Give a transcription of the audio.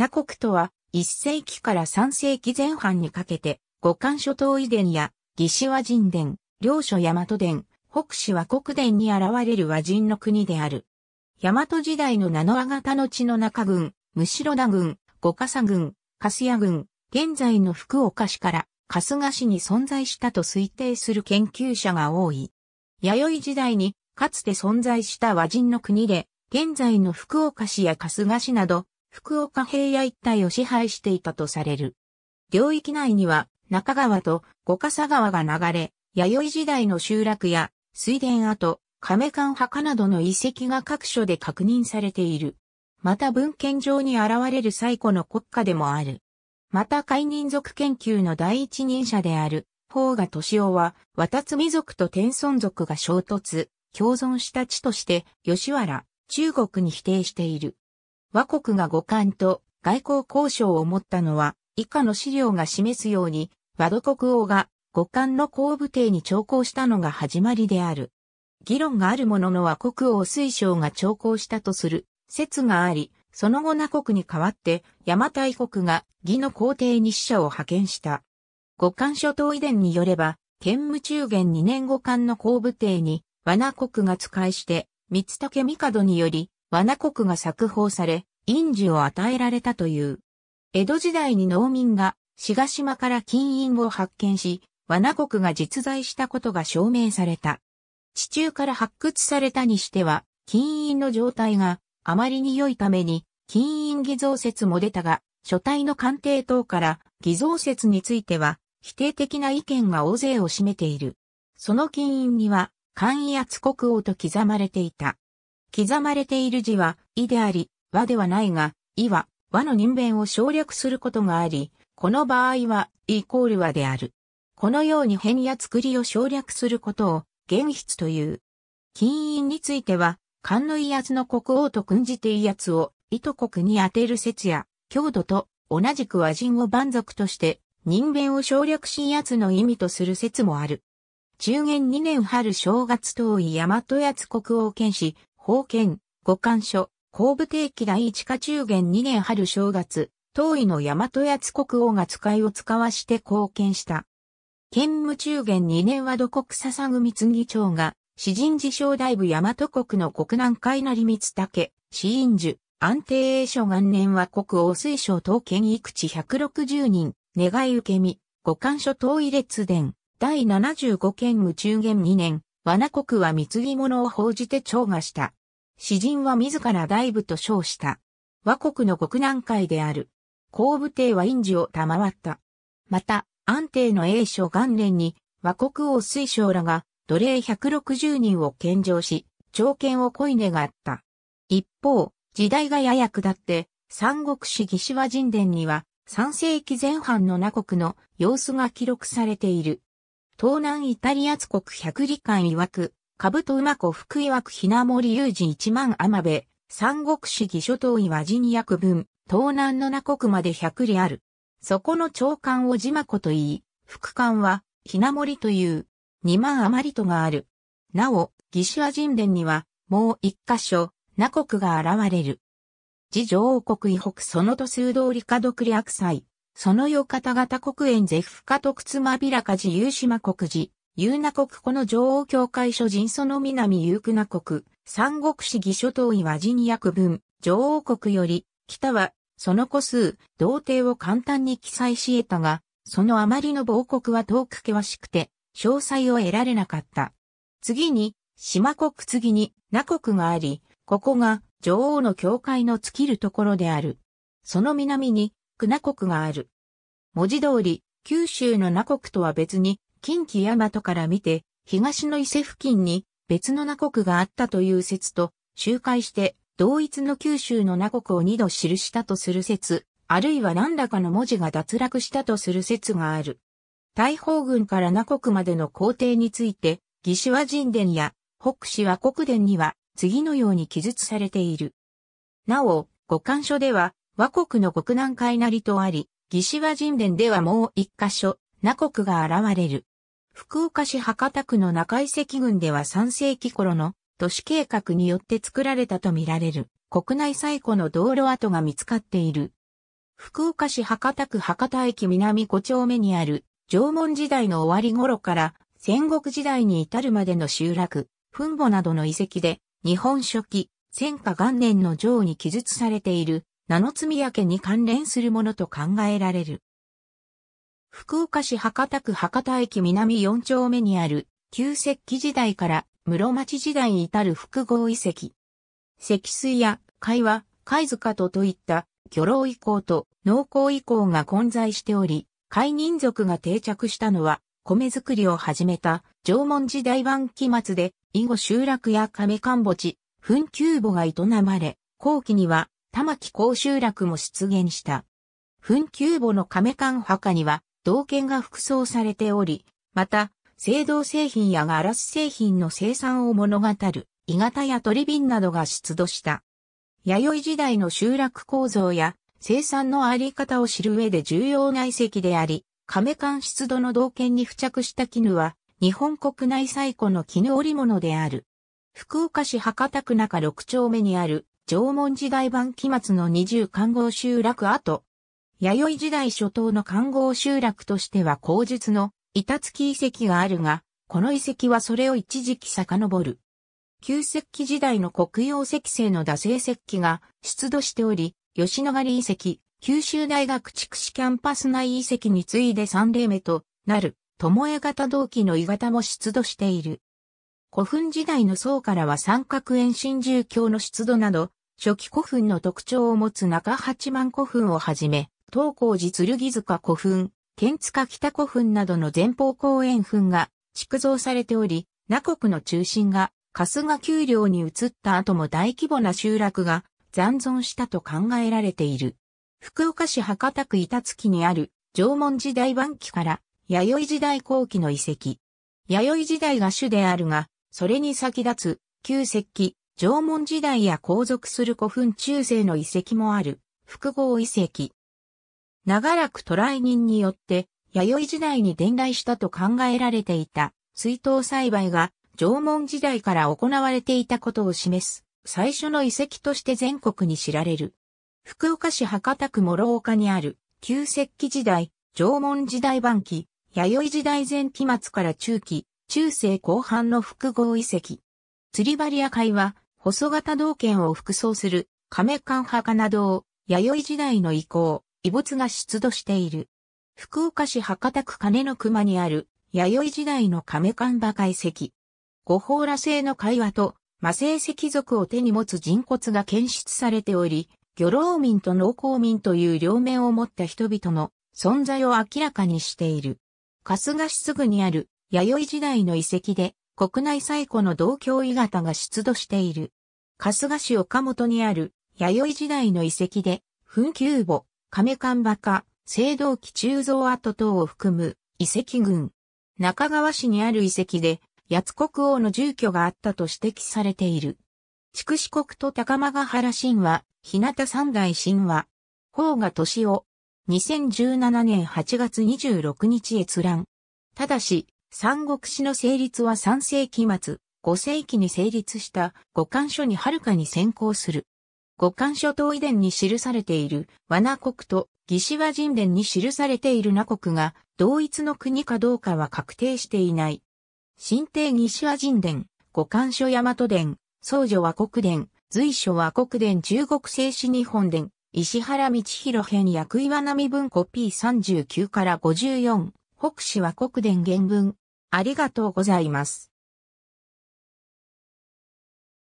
ナ国とは、1世紀から3世紀前半にかけて、五冠諸島遺伝や、義士和人伝、領所大和伝、北市は国伝に現れる和人の国である。大和時代の七和型の地の中軍、むしろ田軍五笠郡、粕谷郡、現在の福岡市から春日市に存在したと推定する研究者が多い。弥生時代にかつて存在した和人の国で、現在の福岡市や春日市など福岡平野一帯を支配していたとされる。領域内には中川と五笠川が流れ、弥生時代の集落や水田跡、亀館墓などの遺跡が各所で確認されている。また文献上に現れる最古の国家でもある。また海民族研究の第一人者である、方が敏夫は、渡津族と天孫族が衝突、共存した地として、吉原、中国に否定している。倭国が五冠と外交交渉を持ったのは、以下の資料が示すように、和土国王が五冠の後部帝に調考したのが始まりである。議論があるものの和国王推奨が調考したとする説があり、その後名国に代わって邪馬台国が義の皇帝に使者を派遣した。五冠諸島遺伝によれば、建武中元2年五冠の後部帝に、和名国が使いして、三竹帝帝により、罠国が作法され、印字を与えられたという。江戸時代に農民が、志賀島から金印を発見し、罠国が実在したことが証明された。地中から発掘されたにしては、金印の状態があまりに良いために、金印偽造説も出たが、書体の鑑定等から偽造説については、否定的な意見が大勢を占めている。その金印には、簡易圧国王と刻まれていた。刻まれている字は、いであり、和ではないが、いは、和の人弁を省略することがあり、この場合は、イコール和である。このように変や作りを省略することを、現筆という。金印については、漢の威圧の国王と訓じて威圧を、意図国に当てる説や、強度と同じく和人を蛮族として、人弁を省略し威圧の意味とする説もある。中元2年春正月遠い大和奴国王剣士、封建、五感所、後部定期第一課中元二年春正月、当位の大和八国王が使いを使わして貢献した。兼務中元二年は土国笹組次長が、詩人自称大部大和国の国南海成光武、詩因樹、安定栄書元年は国王推奨東県育地160人、願い受け身、五感所東位列伝、第75県務中元二年、罠国は貢ぎ物を奉じて長和した。詩人は自ら大部と称した。和国の国難会である。後部帝は印字を賜った。また、安定の英書元年に、和国王水将らが奴隷160人を献上し、朝見を恋願った。一方、時代がやや下って、三国史義士和神殿には、三世紀前半の那国の様子が記録されている。東南イタリアツ国百里館曰く、兜馬子福曰くひな森有事一万天ベ、三国志義諸島岩人に約分、東南の名国まで百里ある。そこの長官を馬子と言い、副官は、ひな森という、二万余りとがある。なお、義諸ア神殿には、もう一箇所、名国が現れる。自上王国以北その都数通り角栗リ祭。その四方型国園是府家徳妻平家寺有島国寺、有名国この女王教会所人その南有久名国、三国志義諸島岩寺に約分、女王国より、北は、その個数、童貞を簡単に記載し得たが、そのあまりの亡国は遠く険しくて、詳細を得られなかった。次に、島国次に、名国があり、ここが女王の教会の尽きるところである。その南に、那国がある。文字通り、九州の那国とは別に、近畿大和から見て、東の伊勢付近に別の那国があったという説と、周回して同一の九州の那国を二度記したとする説、あるいは何らかの文字が脱落したとする説がある。大砲軍から那国までの工程について、義手は神殿や北氏は国殿には次のように記述されている。なお、五感書では和国の国南海なりとあり、義士は神殿ではもう一箇所、那国が現れる。福岡市博多区の中遺跡群では3世紀頃の都市計画によって作られたとみられる国内最古の道路跡が見つかっている。福岡市博多区博多駅南5丁目にある縄文時代の終わり頃から戦国時代に至るまでの集落、墳墓などの遺跡で日本初期、戦火元年の城に記述されている七の積家けに関連するものと考えられる。福岡市博多区博多駅南4丁目にある旧石器時代から室町時代に至る複合遺跡。石水や貝は貝塚とといった漁労遺構と農耕遺構が混在しており、海人族が定着したのは米作りを始めた縄文時代晩期末で以後集落や亀陥墓地、墳丘墓が営まれ、後期には玉木公集落も出現した。墳丘墓の亀館墓には、銅剣が服装されており、また、製銅製品やガラス製品の生産を物語る、鋳型や鳥瓶などが出土した。弥生時代の集落構造や生産のあり方を知る上で重要な遺跡であり、亀館出土の銅剣に付着した絹は、日本国内最古の絹織物である。福岡市博多区中6丁目にある縄文時代版期末の二重看護集落跡。弥生時代初頭の看護集落としては後述の板付遺跡があるが、この遺跡はそれを一時期遡る。旧石器時代の黒曜石製の打製石器が出土しており、吉野ヶ里遺跡、九州大学筑紫キャンパス内遺跡に次いで3例目となる、巴型同期の鋳型も出土している。古墳時代の層からは三角円新獣鏡の出土など、初期古墳の特徴を持つ中八幡古墳をはじめ、東光寺剣塚古墳、県塚北古墳などの前方後円墳が築造されており、那国の中心が春日丘陵に移った後も大規模な集落が残存したと考えられている。福岡市博多区板月にある縄文時代晩期から弥生時代後期の遺跡。弥生時代が主であるが、それに先立つ旧石器、縄文時代や皇族する古墳中世の遺跡もある、複合遺跡。長らく渡来人によって、弥生時代に伝来したと考えられていた、水筒栽培が縄文時代から行われていたことを示す、最初の遺跡として全国に知られる。福岡市博多区諸岡にある、旧石器時代、縄文時代晩期、弥生時代前期末から中期、中世後半の複合遺跡。釣り針屋会は、細型道県を服装する、亀館墓などを、弥生時代の遺構、遺物が出土している。福岡市博多区金の熊にある、弥生時代の亀館馬解石。五宝羅製の会話と、魔性石族を手に持つ人骨が検出されており、漁老民と農耕民という両面を持った人々の存在を明らかにしている。春日市すぐにある弥生時代の遺跡で国内最古の銅鏡鋳型が出土している。春日市岡本にある弥生時代の遺跡で、墳丘墓、亀館墓青銅器鋳造跡等を含む遺跡群。中川市にある遺跡で、八国王の住居があったと指摘されている。筑紫国と高間ヶ原神話、日向三大神話、方が年夫、2017年8月26日閲覧。ただし、三国史の成立は3世紀末、5世紀に成立した五漢書にはるかに先行する。五漢書等遺伝に記されている和名国と義志和人伝に記されている名国が同一の国かどうかは確定していない。新帝義志和人伝、五漢書大和伝、僧女和国伝、随所和国伝中国製紙日本伝、石原道弘編薬岩波文庫 P39 から54、北史和国伝原文、ありがとうございます。